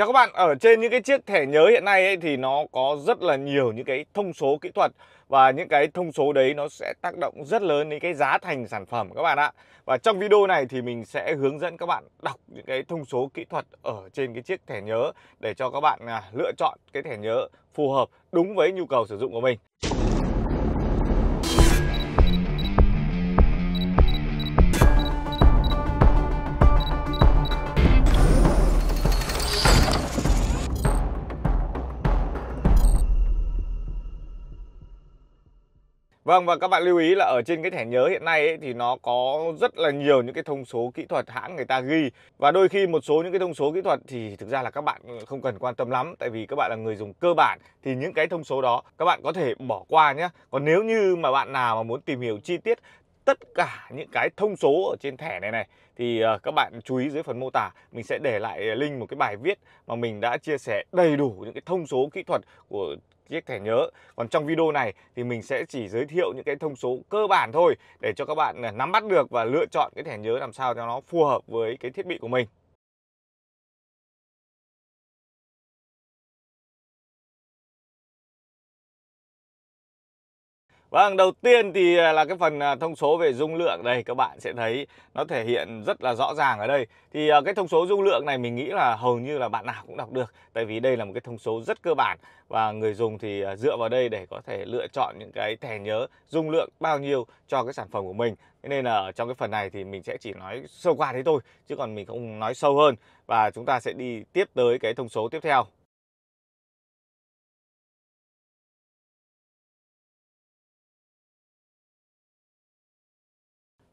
Chào các bạn, ở trên những cái chiếc thẻ nhớ hiện nay ấy, thì nó có rất là nhiều những cái thông số kỹ thuật và những cái thông số đấy nó sẽ tác động rất lớn đến cái giá thành sản phẩm các bạn ạ. Và trong video này thì mình sẽ hướng dẫn các bạn đọc những cái thông số kỹ thuật ở trên cái chiếc thẻ nhớ để cho các bạn à, lựa chọn cái thẻ nhớ phù hợp đúng với nhu cầu sử dụng của mình. Vâng và các bạn lưu ý là ở trên cái thẻ nhớ hiện nay ấy, thì nó có rất là nhiều những cái thông số kỹ thuật hãng người ta ghi và đôi khi một số những cái thông số kỹ thuật thì thực ra là các bạn không cần quan tâm lắm tại vì các bạn là người dùng cơ bản thì những cái thông số đó các bạn có thể bỏ qua nhé. Còn nếu như mà bạn nào mà muốn tìm hiểu chi tiết tất cả những cái thông số ở trên thẻ này này thì ờ, các bạn chú ý dưới phần mô tả mình sẽ để lại link một cái bài viết mà mình đã chia sẻ đầy đủ những cái thông số kỹ thuật của chiếc thẻ nhớ. Còn trong video này thì mình sẽ chỉ giới thiệu những cái thông số cơ bản thôi để cho các bạn à, nắm bắt được và lựa chọn cái thẻ nhớ làm sao cho nó phù hợp với cái thiết bị của mình. Vâng, đầu tiên thì à, là cái phần à, thông số về dung lượng đây các bạn sẽ thấy nó thể hiện rất là rõ ràng ở đây. Thì à, cái thông số dung lượng này mình nghĩ là hầu như là bạn nào cũng đọc được tại vì đây là một cái thông số rất cơ bản và người dùng thì dựa vào đây để có thể lựa chọn những cái thẻ nhớ dung lượng bao nhiêu cho cái sản phẩm của mình. Nên là trong cái phần này thì mình sẽ chỉ nói sơ qua thế thôi chứ còn mình không nói sâu hơn và chúng ta sẽ đi tiếp tới cái thông số tiếp theo.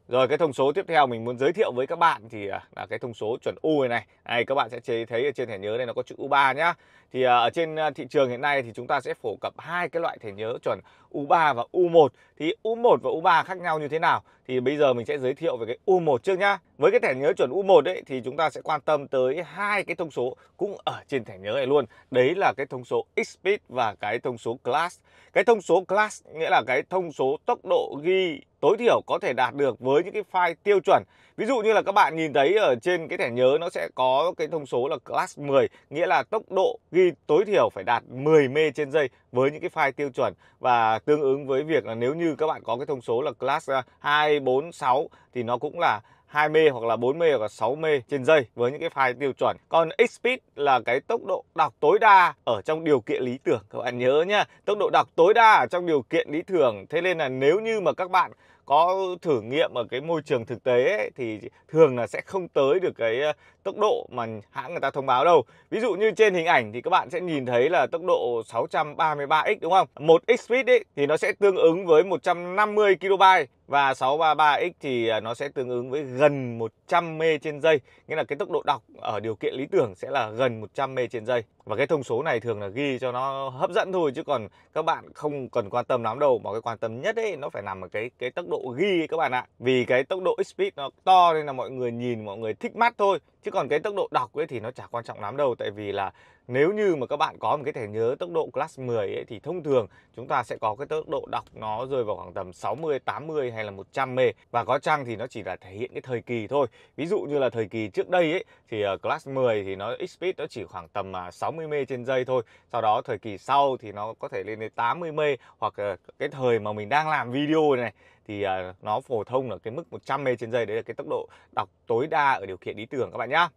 Rồi cái thông số tiếp theo mình muốn giới thiệu với các bạn thì à, là cái thông số chuẩn U này Đây các bạn sẽ thấy ở trên thẻ nhớ đây nó có chữ U3 nhá. Thì à, ở trên à, thị trường hiện nay thì chúng ta sẽ phổ cập hai cái loại thẻ nhớ chuẩn U3 và U1. Thì U1 và U3 khác nhau như thế nào? Thì bây giờ mình sẽ giới thiệu về cái U1 trước nhá. Với cái thẻ nhớ chuẩn U1 đấy thì chúng ta sẽ quan tâm tới hai cái thông số cũng ở trên thẻ nhớ này luôn. Đấy là cái thông số X-speed và cái thông số class. Cái thông số class nghĩa là cái thông số tốc độ ghi tối thiểu có thể đạt được với những cái file tiêu chuẩn. Ví dụ như là các bạn nhìn thấy ở trên cái thẻ nhớ nó sẽ có cái thông số là class 10, nghĩa là tốc độ ghi tối thiểu phải đạt 10 m trên giây với những cái file tiêu chuẩn và tương ứng với việc là nếu như các bạn có cái thông số là class 2, 4, 6 thì nó cũng là 20 hoặc là 40 hoặc là 60 trên giây với những cái file tiêu chuẩn. Còn x speed là cái tốc độ đọc tối đa ở trong điều kiện lý tưởng. Các bạn nhớ nhá, tốc độ đọc tối đa ở trong điều kiện lý tưởng. Thế nên là nếu như mà các bạn có thử nghiệm ở cái môi trường thực tế ấy, thì thường là sẽ không tới được cái tốc độ mà hãng người ta thông báo đâu. Ví dụ như trên hình ảnh thì các bạn sẽ nhìn thấy là tốc độ 633x đúng không? Một x speed ấy thì nó sẽ tương ứng với 150 kb và 633x thì à, nó sẽ tương ứng với gần 100 m trên giây. Nghĩa là cái tốc độ đọc ở điều kiện lý tưởng sẽ là gần 100 m trên giây. Và cái thông số này thường là ghi cho nó hấp dẫn thôi chứ còn các bạn không cần quan tâm lắm đâu mà cái quan tâm nhất ấy nó phải nằm ở cái cái tốc độ độ ghi các bạn ạ Vì cái tốc độ x nó to nên là mọi người nhìn mọi người thích mắt thôi chứ còn cái tốc độ đọc ấy thì nó chả quan trọng lắm đâu tại vì là nếu như mà các bạn có một cái thẻ nhớ tốc độ class 10 ấy, thì thông thường chúng ta sẽ có cái tốc độ đọc nó rơi vào khoảng tầm 60, 80 hay là 100 m và có chăng thì nó chỉ là thể hiện cái thời kỳ thôi. Ví dụ như là thời kỳ trước đây ấy thì ờ, class 10 thì nó speed nó chỉ khoảng tầm 60 à, m trên giây thôi. Sau đó thời kỳ sau thì nó có thể lên đến 80 m hoặc ờ, cái thời mà mình đang làm video này thì ờ, nó phổ thông là cái mức 100 m trên giây đấy là cái tốc độ đọc tối đa ở điều kiện lý tưởng các bạn nhá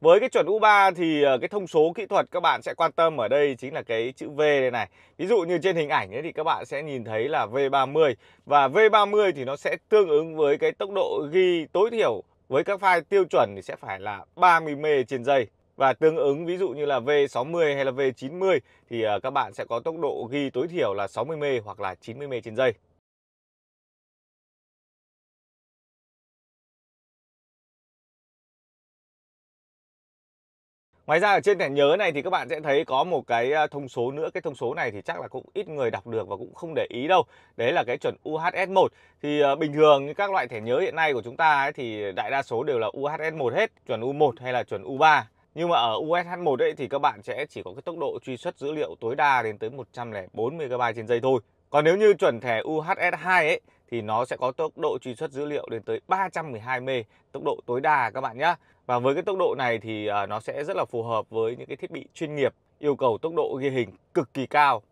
Với cái chuẩn U3 thì ờ, cái thông số kỹ thuật các bạn sẽ quan tâm ở đây chính là cái chữ V đây này. Ví dụ như trên hình ảnh ấy thì các bạn sẽ nhìn thấy là V30 và V30 thì nó sẽ tương ứng với cái tốc độ ghi tối thiểu với các file tiêu chuẩn thì sẽ phải là 30 m trên giây. Và tương ứng ví dụ như là V60 hay là V90 thì à, các bạn sẽ có tốc độ ghi tối thiểu là 60m hoặc là 90m trên giây. Ngoài ra ở trên thẻ nhớ này thì các bạn sẽ thấy có một cái à, thông số nữa Cái thông số này thì chắc là cũng ít người đọc được và cũng không để ý đâu Đấy là cái chuẩn UHS1 Thì à, bình thường như các loại thẻ nhớ hiện nay của chúng ta ấy, thì đại đa số đều là UHS1 hết Chuẩn U1 hay là chuẩn U3 nhưng mà ở USH1 ấy thì các bạn sẽ chỉ có cái tốc độ truy xuất dữ liệu tối đa đến tới 104 MB trên giây thôi. Còn nếu như chuẩn thẻ UHS2 ấy thì nó sẽ có tốc độ truy xuất dữ liệu đến tới 312 MB, tốc độ tối đa các bạn nhé. Và với cái tốc độ này thì à, nó sẽ rất là phù hợp với những cái thiết bị chuyên nghiệp yêu cầu tốc độ ghi hình cực kỳ cao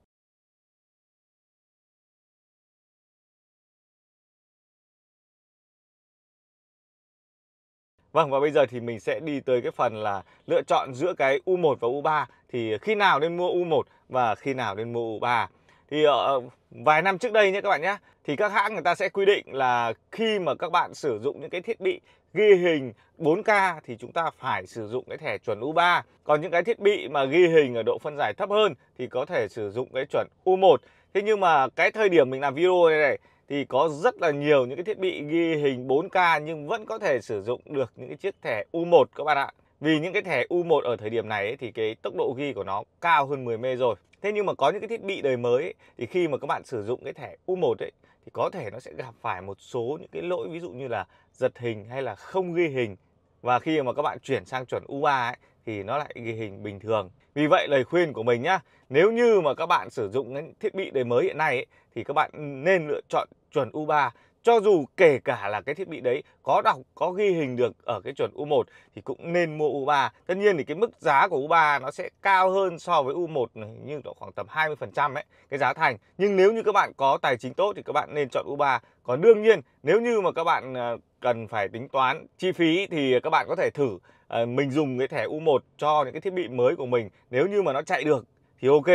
Vâng và bây giờ thì mình sẽ đi tới cái phần là lựa chọn giữa cái U1 và U3 thì khi nào nên mua U1 và khi nào nên mua U3. Thì uh, vài năm trước đây nhé các bạn nhé thì các hãng người ta sẽ quy định là khi mà các bạn sử dụng những cái thiết bị ghi hình 4K thì chúng ta phải sử dụng cái thẻ chuẩn U3. Còn những cái thiết bị mà ghi hình ở độ phân giải thấp hơn thì có thể sử dụng cái chuẩn U1. Thế nhưng mà cái thời điểm mình làm video này này thì có rất là nhiều những cái thiết bị ghi hình 4K nhưng vẫn có thể sử dụng được những cái chiếc thẻ U1 các bạn ạ. Vì những cái thẻ U1 ở thời điểm này ấy, thì cái tốc độ ghi của nó cao hơn 10 mê rồi. Thế nhưng mà có những cái thiết bị đời mới ấy, thì khi mà các bạn sử dụng cái thẻ U1 ấy thì có thể nó sẽ gặp phải một số những cái lỗi ví dụ như là giật hình hay là không ghi hình. Và khi mà các bạn chuyển sang chuẩn U3 ấy thì nó lại ghi hình bình thường. Vì vậy lời khuyên của mình nhá, nếu như mà các bạn sử dụng những thiết bị đời mới hiện nay ấy, thì các bạn nên lựa chọn chuẩn U3 cho dù kể cả là cái thiết bị đấy có đọc có ghi hình được ở cái chuẩn U1 thì cũng nên mua U3 tất nhiên thì cái mức giá của U3 nó sẽ cao hơn so với U1 như độ khoảng tầm 20% ấy cái giá thành nhưng nếu như các bạn có tài chính tốt thì các bạn nên chọn U3 còn đương nhiên nếu như mà các bạn ờ, cần phải tính toán chi phí thì các bạn có thể thử ờ, mình dùng cái thẻ U1 cho những cái thiết bị mới của mình nếu như mà nó chạy được thì ok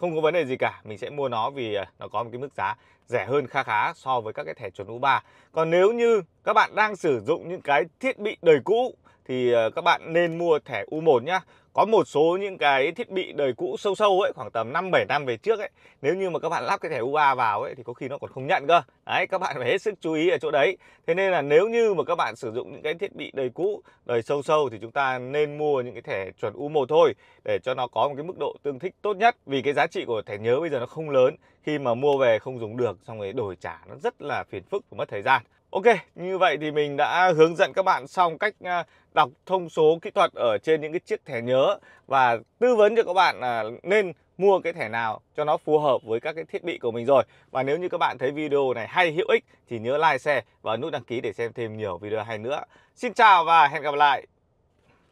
không có vấn đề gì cả mình sẽ mua nó vì à, nó có một cái mức giá rẻ hơn kha khá so với các cái thẻ chuẩn U3 còn nếu như các bạn đang sử dụng những cái thiết bị đời cũ thì ờ, các bạn nên mua thẻ U1 nhá có một số những cái thiết bị đời cũ sâu sâu ấy khoảng tầm 5 7 năm về trước ấy nếu như mà các bạn lắp cái thẻ U3 vào ấy thì có khi nó còn không nhận cơ. Đấy các bạn phải hết sức chú ý ở chỗ đấy. Thế nên là nếu như mà các bạn sử dụng những cái thiết bị đời cũ, đời sâu sâu thì chúng ta nên mua những cái thẻ chuẩn U1 thôi để cho nó có một cái mức độ tương thích tốt nhất vì cái giá trị của thẻ nhớ bây giờ nó không lớn khi mà mua về không dùng được xong rồi đổi trả nó rất là phiền phức và mất thời gian. Ok, như vậy thì mình đã hướng dẫn các bạn xong cách à, đọc thông số kỹ thuật ở trên những cái chiếc thẻ nhớ và tư vấn cho các bạn là nên mua cái thẻ nào cho nó phù hợp với các cái thiết bị của mình rồi. Và nếu như các bạn thấy video này hay hữu ích thì nhớ like, share và nút đăng ký để xem thêm nhiều video hay nữa. Xin chào và hẹn gặp lại.